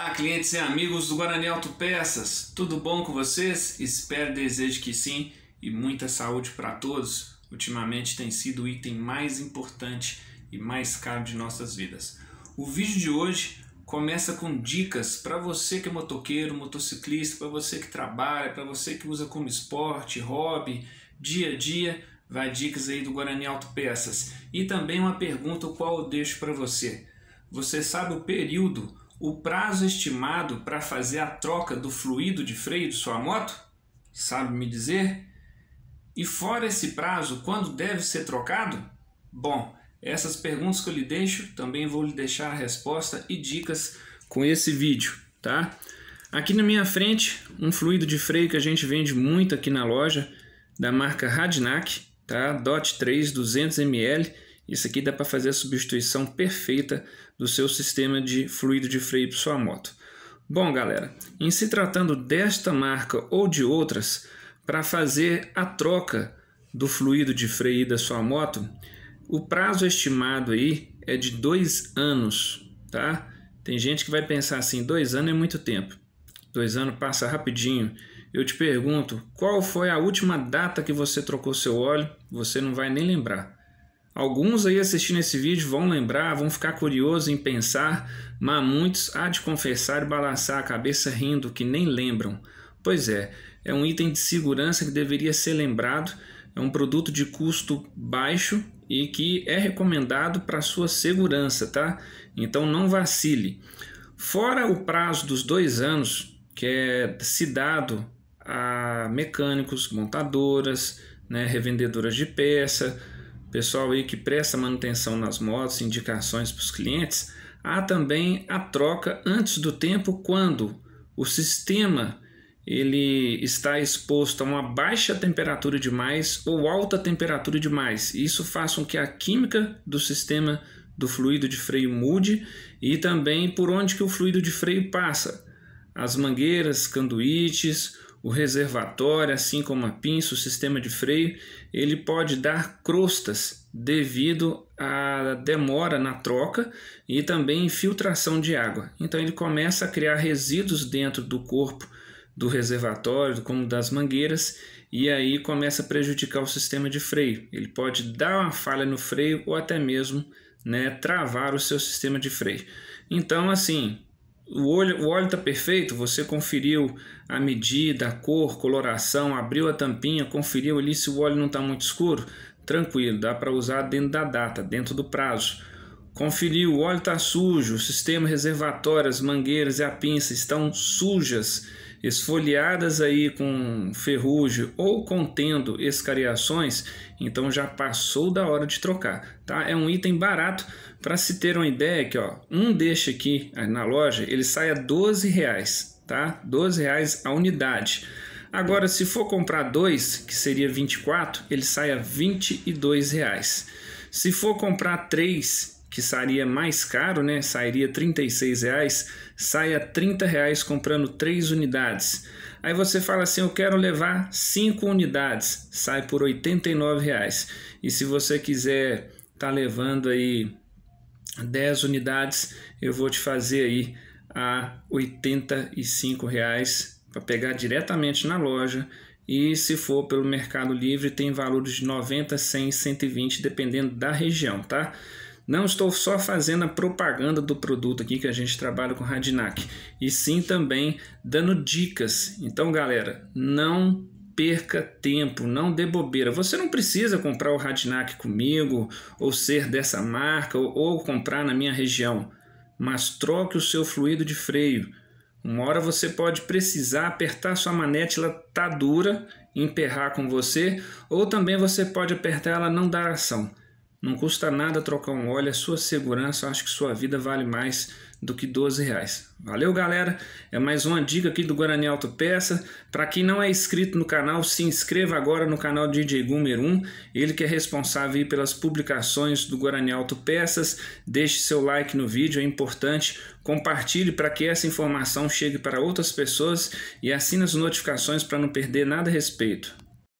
Olá, clientes e amigos do Guarani Peças, tudo bom com vocês? Espero, desejo que sim e muita saúde para todos. Ultimamente tem sido o item mais importante e mais caro de nossas vidas. O vídeo de hoje começa com dicas para você que é motoqueiro, motociclista, para você que trabalha, para você que usa como esporte, hobby, dia a dia, vai dicas aí do Guarani Peças E também uma pergunta qual eu deixo para você. Você sabe o período o prazo estimado para fazer a troca do fluido de freio de sua moto? Sabe me dizer? E fora esse prazo, quando deve ser trocado? Bom, essas perguntas que eu lhe deixo, também vou lhe deixar a resposta e dicas com esse vídeo, tá? Aqui na minha frente, um fluido de freio que a gente vende muito aqui na loja, da marca Radnac, tá? DOT 3 200ml isso aqui dá para fazer a substituição perfeita do seu sistema de fluido de freio para sua moto. Bom, galera, em se tratando desta marca ou de outras, para fazer a troca do fluido de freio da sua moto, o prazo estimado aí é de dois anos, tá? Tem gente que vai pensar assim, dois anos é muito tempo. Dois anos passa rapidinho. Eu te pergunto, qual foi a última data que você trocou seu óleo? Você não vai nem lembrar. Alguns aí assistindo esse vídeo vão lembrar, vão ficar curiosos em pensar, mas muitos há de confessar e balançar a cabeça rindo que nem lembram. Pois é, é um item de segurança que deveria ser lembrado, é um produto de custo baixo e que é recomendado para sua segurança, tá? Então não vacile. Fora o prazo dos dois anos que é se dado a mecânicos, montadoras, né, revendedoras de peça, pessoal aí que presta manutenção nas motos, indicações para os clientes, há também a troca antes do tempo quando o sistema ele está exposto a uma baixa temperatura demais ou alta temperatura demais. Isso faz com que a química do sistema do fluido de freio mude e também por onde que o fluido de freio passa. As mangueiras, canduítes o reservatório, assim como a pinça, o sistema de freio, ele pode dar crostas devido à demora na troca e também infiltração de água. Então ele começa a criar resíduos dentro do corpo do reservatório, como das mangueiras, e aí começa a prejudicar o sistema de freio. Ele pode dar uma falha no freio ou até mesmo né, travar o seu sistema de freio. Então, assim, o óleo, o óleo está perfeito? Você conferiu a medida, a cor, coloração, abriu a tampinha, conferiu ali se o óleo não está muito escuro? Tranquilo, dá para usar dentro da data, dentro do prazo. Conferiu, o óleo está sujo, o sistema reservatório, as mangueiras e a pinça estão sujas, esfoliadas aí com ferrugem ou contendo escariações, então já passou da hora de trocar, tá? É um item barato para se ter uma ideia que ó, um deixa aqui na loja ele sai a 12 reais, tá? 12 reais a unidade. Agora, se for comprar dois, que seria 24, ele sai a 22 reais. Se for comprar três que sairia mais caro, né? Sairia R$ reais. sai a R$ comprando três unidades. Aí você fala assim, eu quero levar cinco unidades, sai por R$ reais. E se você quiser tá levando aí 10 unidades, eu vou te fazer aí a R$ reais para pegar diretamente na loja. E se for pelo Mercado Livre, tem valores de 90, 100, 120, dependendo da região, tá? Não estou só fazendo a propaganda do produto aqui que a gente trabalha com Radinac, e sim também dando dicas. Então, galera, não perca tempo, não dê bobeira. Você não precisa comprar o Radinac comigo, ou ser dessa marca, ou, ou, comprar na minha região, mas troque o seu fluido de freio. Uma hora você pode precisar apertar sua manete, ela tá dura, emperrar com você, ou também você pode apertar ela não dar ação. Não custa nada trocar um óleo, a sua segurança, eu acho que sua vida vale mais do que 12 reais. Valeu, galera! É mais uma dica aqui do Guarani Auto Peça. Para quem não é inscrito no canal, se inscreva agora no canal DJ Gumer 1, ele que é responsável pelas publicações do Guarani Auto Peças. Deixe seu like no vídeo, é importante. Compartilhe para que essa informação chegue para outras pessoas e assine as notificações para não perder nada a respeito.